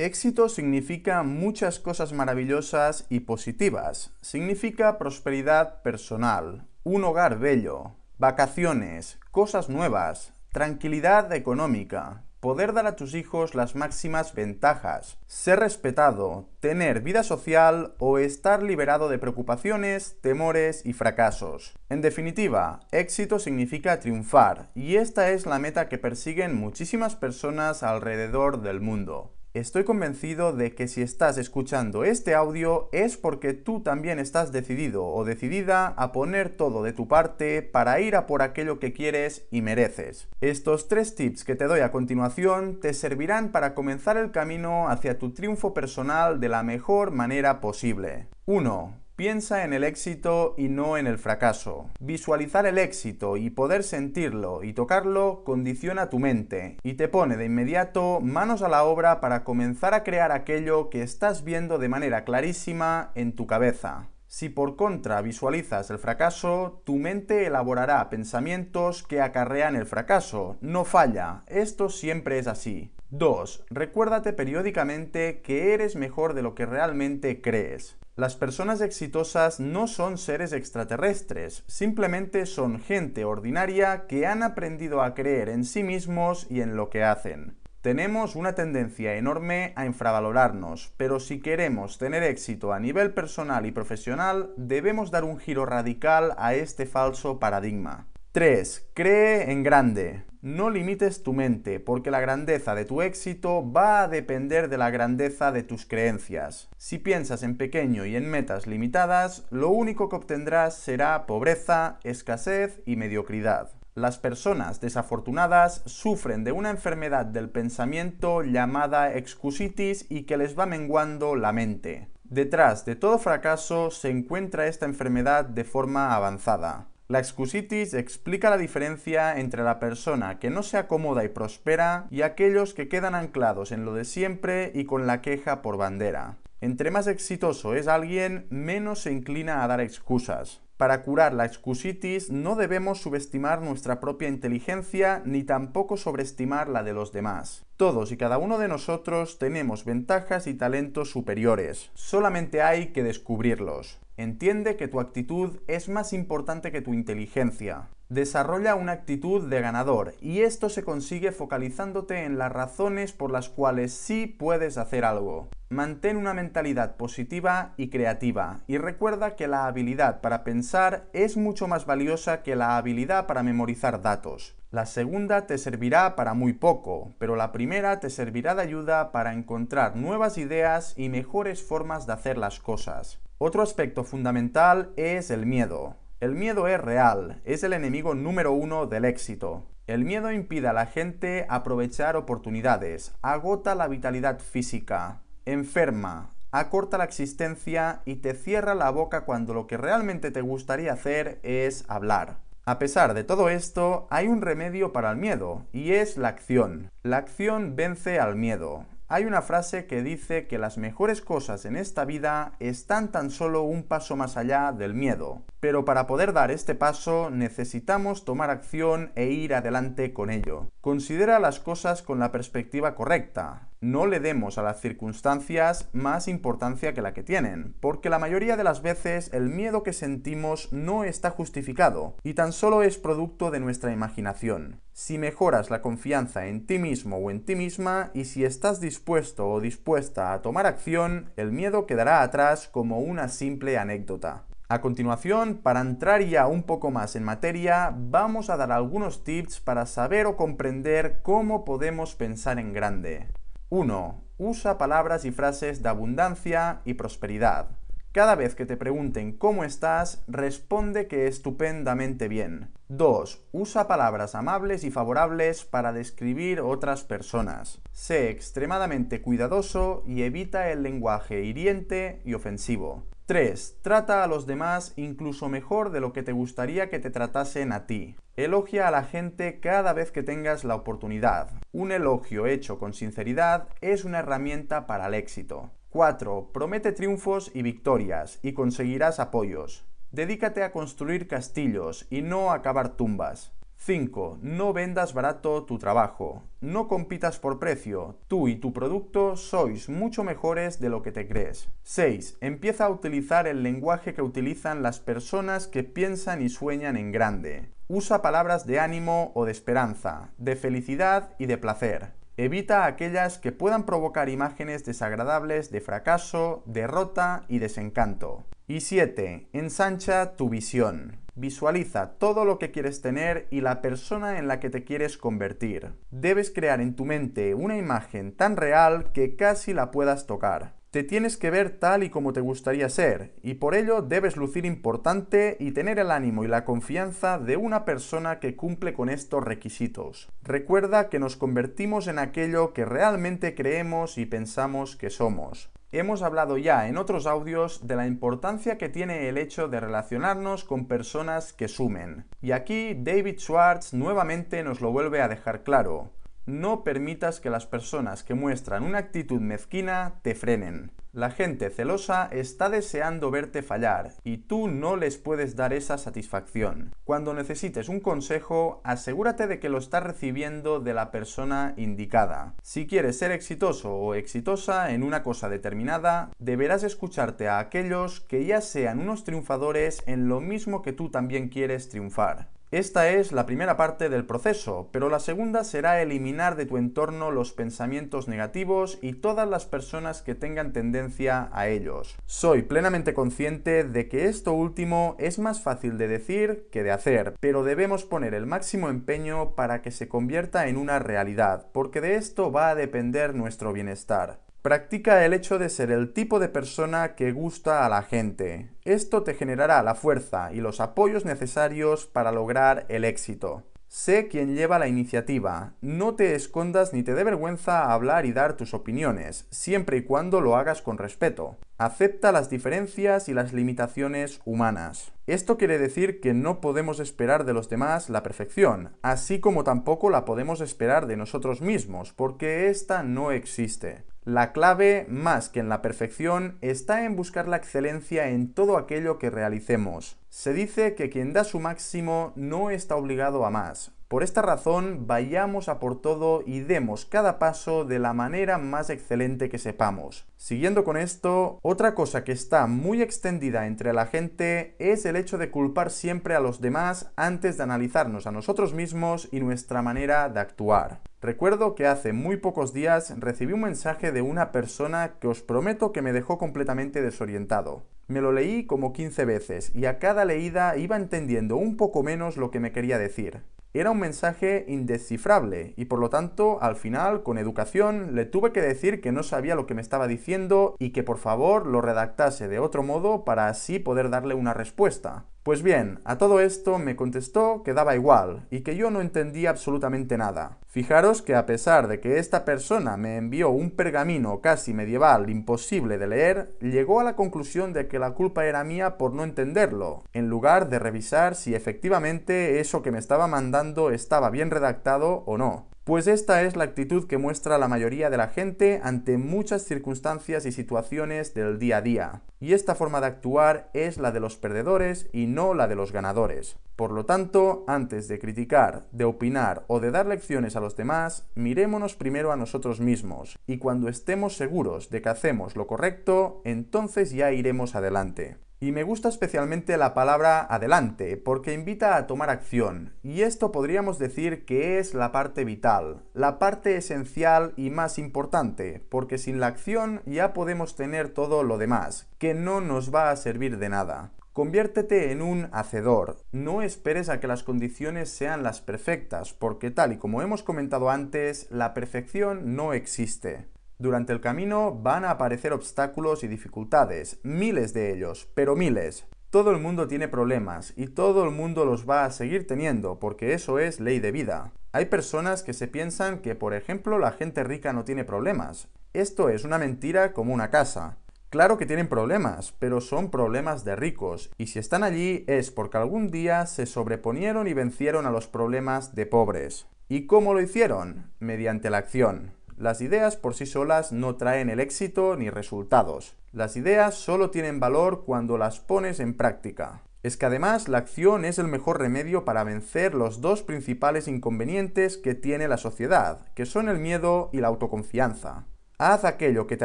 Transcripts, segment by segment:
Éxito significa muchas cosas maravillosas y positivas. Significa prosperidad personal, un hogar bello, vacaciones, cosas nuevas, tranquilidad económica, poder dar a tus hijos las máximas ventajas, ser respetado, tener vida social o estar liberado de preocupaciones, temores y fracasos. En definitiva, éxito significa triunfar y esta es la meta que persiguen muchísimas personas alrededor del mundo. Estoy convencido de que si estás escuchando este audio es porque tú también estás decidido o decidida a poner todo de tu parte para ir a por aquello que quieres y mereces. Estos tres tips que te doy a continuación te servirán para comenzar el camino hacia tu triunfo personal de la mejor manera posible. 1. Piensa en el éxito y no en el fracaso. Visualizar el éxito y poder sentirlo y tocarlo condiciona tu mente y te pone de inmediato manos a la obra para comenzar a crear aquello que estás viendo de manera clarísima en tu cabeza. Si por contra visualizas el fracaso, tu mente elaborará pensamientos que acarrean el fracaso. No falla, esto siempre es así. 2. Recuérdate periódicamente que eres mejor de lo que realmente crees. Las personas exitosas no son seres extraterrestres, simplemente son gente ordinaria que han aprendido a creer en sí mismos y en lo que hacen. Tenemos una tendencia enorme a infravalorarnos, pero si queremos tener éxito a nivel personal y profesional, debemos dar un giro radical a este falso paradigma. 3. Cree en grande. No limites tu mente, porque la grandeza de tu éxito va a depender de la grandeza de tus creencias. Si piensas en pequeño y en metas limitadas, lo único que obtendrás será pobreza, escasez y mediocridad. Las personas desafortunadas sufren de una enfermedad del pensamiento llamada excusitis y que les va menguando la mente. Detrás de todo fracaso se encuentra esta enfermedad de forma avanzada. La excusitis explica la diferencia entre la persona que no se acomoda y prospera y aquellos que quedan anclados en lo de siempre y con la queja por bandera. Entre más exitoso es alguien, menos se inclina a dar excusas. Para curar la excusitis no debemos subestimar nuestra propia inteligencia ni tampoco sobreestimar la de los demás. Todos y cada uno de nosotros tenemos ventajas y talentos superiores, solamente hay que descubrirlos. Entiende que tu actitud es más importante que tu inteligencia. Desarrolla una actitud de ganador y esto se consigue focalizándote en las razones por las cuales sí puedes hacer algo. Mantén una mentalidad positiva y creativa y recuerda que la habilidad para pensar es mucho más valiosa que la habilidad para memorizar datos. La segunda te servirá para muy poco, pero la primera te servirá de ayuda para encontrar nuevas ideas y mejores formas de hacer las cosas. Otro aspecto fundamental es el miedo. El miedo es real, es el enemigo número uno del éxito. El miedo impide a la gente aprovechar oportunidades, agota la vitalidad física, enferma, acorta la existencia y te cierra la boca cuando lo que realmente te gustaría hacer es hablar. A pesar de todo esto, hay un remedio para el miedo, y es la acción. La acción vence al miedo. Hay una frase que dice que las mejores cosas en esta vida están tan solo un paso más allá del miedo. Pero para poder dar este paso necesitamos tomar acción e ir adelante con ello. Considera las cosas con la perspectiva correcta no le demos a las circunstancias más importancia que la que tienen, porque la mayoría de las veces el miedo que sentimos no está justificado y tan solo es producto de nuestra imaginación. Si mejoras la confianza en ti mismo o en ti misma y si estás dispuesto o dispuesta a tomar acción, el miedo quedará atrás como una simple anécdota. A continuación, para entrar ya un poco más en materia, vamos a dar algunos tips para saber o comprender cómo podemos pensar en grande. 1. Usa palabras y frases de abundancia y prosperidad. Cada vez que te pregunten cómo estás, responde que estupendamente bien. 2. Usa palabras amables y favorables para describir otras personas. Sé extremadamente cuidadoso y evita el lenguaje hiriente y ofensivo. 3. Trata a los demás incluso mejor de lo que te gustaría que te tratasen a ti. Elogia a la gente cada vez que tengas la oportunidad. Un elogio hecho con sinceridad es una herramienta para el éxito. 4. Promete triunfos y victorias y conseguirás apoyos. Dedícate a construir castillos y no a cavar tumbas. 5. No vendas barato tu trabajo. No compitas por precio. Tú y tu producto sois mucho mejores de lo que te crees. 6. Empieza a utilizar el lenguaje que utilizan las personas que piensan y sueñan en grande. Usa palabras de ánimo o de esperanza, de felicidad y de placer. Evita aquellas que puedan provocar imágenes desagradables de fracaso, derrota y desencanto. Y 7. Ensancha tu visión. Visualiza todo lo que quieres tener y la persona en la que te quieres convertir. Debes crear en tu mente una imagen tan real que casi la puedas tocar. Te tienes que ver tal y como te gustaría ser, y por ello debes lucir importante y tener el ánimo y la confianza de una persona que cumple con estos requisitos. Recuerda que nos convertimos en aquello que realmente creemos y pensamos que somos. Hemos hablado ya en otros audios de la importancia que tiene el hecho de relacionarnos con personas que sumen. Y aquí David Schwartz nuevamente nos lo vuelve a dejar claro. No permitas que las personas que muestran una actitud mezquina te frenen. La gente celosa está deseando verte fallar y tú no les puedes dar esa satisfacción. Cuando necesites un consejo, asegúrate de que lo estás recibiendo de la persona indicada. Si quieres ser exitoso o exitosa en una cosa determinada, deberás escucharte a aquellos que ya sean unos triunfadores en lo mismo que tú también quieres triunfar. Esta es la primera parte del proceso, pero la segunda será eliminar de tu entorno los pensamientos negativos y todas las personas que tengan tendencia a ellos. Soy plenamente consciente de que esto último es más fácil de decir que de hacer, pero debemos poner el máximo empeño para que se convierta en una realidad, porque de esto va a depender nuestro bienestar. Practica el hecho de ser el tipo de persona que gusta a la gente. Esto te generará la fuerza y los apoyos necesarios para lograr el éxito. Sé quien lleva la iniciativa. No te escondas ni te dé vergüenza hablar y dar tus opiniones, siempre y cuando lo hagas con respeto. Acepta las diferencias y las limitaciones humanas. Esto quiere decir que no podemos esperar de los demás la perfección, así como tampoco la podemos esperar de nosotros mismos, porque esta no existe. La clave, más que en la perfección, está en buscar la excelencia en todo aquello que realicemos. Se dice que quien da su máximo no está obligado a más. Por esta razón, vayamos a por todo y demos cada paso de la manera más excelente que sepamos. Siguiendo con esto, otra cosa que está muy extendida entre la gente es el hecho de culpar siempre a los demás antes de analizarnos a nosotros mismos y nuestra manera de actuar. Recuerdo que hace muy pocos días recibí un mensaje de una persona que os prometo que me dejó completamente desorientado. Me lo leí como 15 veces y a cada leída iba entendiendo un poco menos lo que me quería decir. Era un mensaje indescifrable y por lo tanto al final con educación le tuve que decir que no sabía lo que me estaba diciendo y que por favor lo redactase de otro modo para así poder darle una respuesta. Pues bien, a todo esto me contestó que daba igual y que yo no entendía absolutamente nada. Fijaros que a pesar de que esta persona me envió un pergamino casi medieval imposible de leer, llegó a la conclusión de que la culpa era mía por no entenderlo, en lugar de revisar si efectivamente eso que me estaba mandando estaba bien redactado o no. Pues esta es la actitud que muestra la mayoría de la gente ante muchas circunstancias y situaciones del día a día. Y esta forma de actuar es la de los perdedores y no la de los ganadores. Por lo tanto, antes de criticar, de opinar o de dar lecciones a los demás, mirémonos primero a nosotros mismos y cuando estemos seguros de que hacemos lo correcto, entonces ya iremos adelante. Y me gusta especialmente la palabra adelante, porque invita a tomar acción, y esto podríamos decir que es la parte vital, la parte esencial y más importante, porque sin la acción ya podemos tener todo lo demás, que no nos va a servir de nada. Conviértete en un hacedor. No esperes a que las condiciones sean las perfectas, porque tal y como hemos comentado antes, la perfección no existe. Durante el camino van a aparecer obstáculos y dificultades, miles de ellos, pero miles. Todo el mundo tiene problemas y todo el mundo los va a seguir teniendo, porque eso es ley de vida. Hay personas que se piensan que, por ejemplo, la gente rica no tiene problemas. Esto es una mentira como una casa. Claro que tienen problemas, pero son problemas de ricos, y si están allí es porque algún día se sobreponieron y vencieron a los problemas de pobres. ¿Y cómo lo hicieron? Mediante la acción. Las ideas por sí solas no traen el éxito ni resultados. Las ideas solo tienen valor cuando las pones en práctica. Es que además la acción es el mejor remedio para vencer los dos principales inconvenientes que tiene la sociedad, que son el miedo y la autoconfianza. Haz aquello que te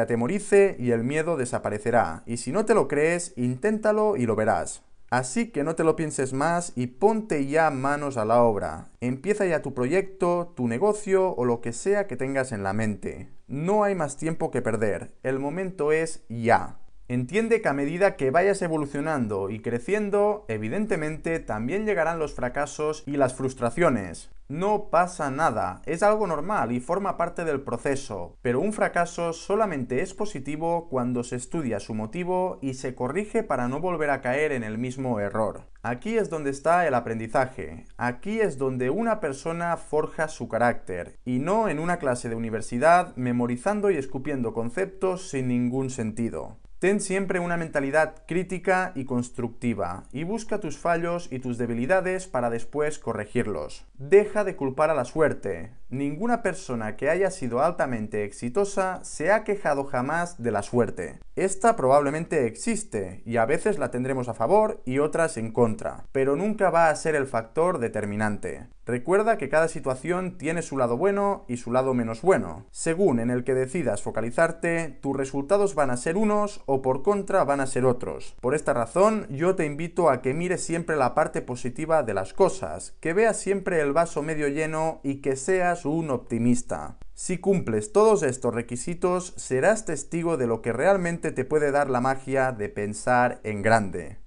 atemorice y el miedo desaparecerá, y si no te lo crees, inténtalo y lo verás. Así que no te lo pienses más y ponte ya manos a la obra. Empieza ya tu proyecto, tu negocio o lo que sea que tengas en la mente. No hay más tiempo que perder, el momento es ya. Entiende que a medida que vayas evolucionando y creciendo, evidentemente también llegarán los fracasos y las frustraciones. No pasa nada, es algo normal y forma parte del proceso, pero un fracaso solamente es positivo cuando se estudia su motivo y se corrige para no volver a caer en el mismo error. Aquí es donde está el aprendizaje, aquí es donde una persona forja su carácter, y no en una clase de universidad memorizando y escupiendo conceptos sin ningún sentido. Ten siempre una mentalidad crítica y constructiva y busca tus fallos y tus debilidades para después corregirlos. Deja de culpar a la suerte. Ninguna persona que haya sido altamente exitosa se ha quejado jamás de la suerte. Esta probablemente existe y a veces la tendremos a favor y otras en contra, pero nunca va a ser el factor determinante. Recuerda que cada situación tiene su lado bueno y su lado menos bueno. Según en el que decidas focalizarte, tus resultados van a ser unos o por contra van a ser otros. Por esta razón, yo te invito a que mires siempre la parte positiva de las cosas, que veas siempre el vaso medio lleno y que seas un optimista. Si cumples todos estos requisitos, serás testigo de lo que realmente te puede dar la magia de pensar en grande.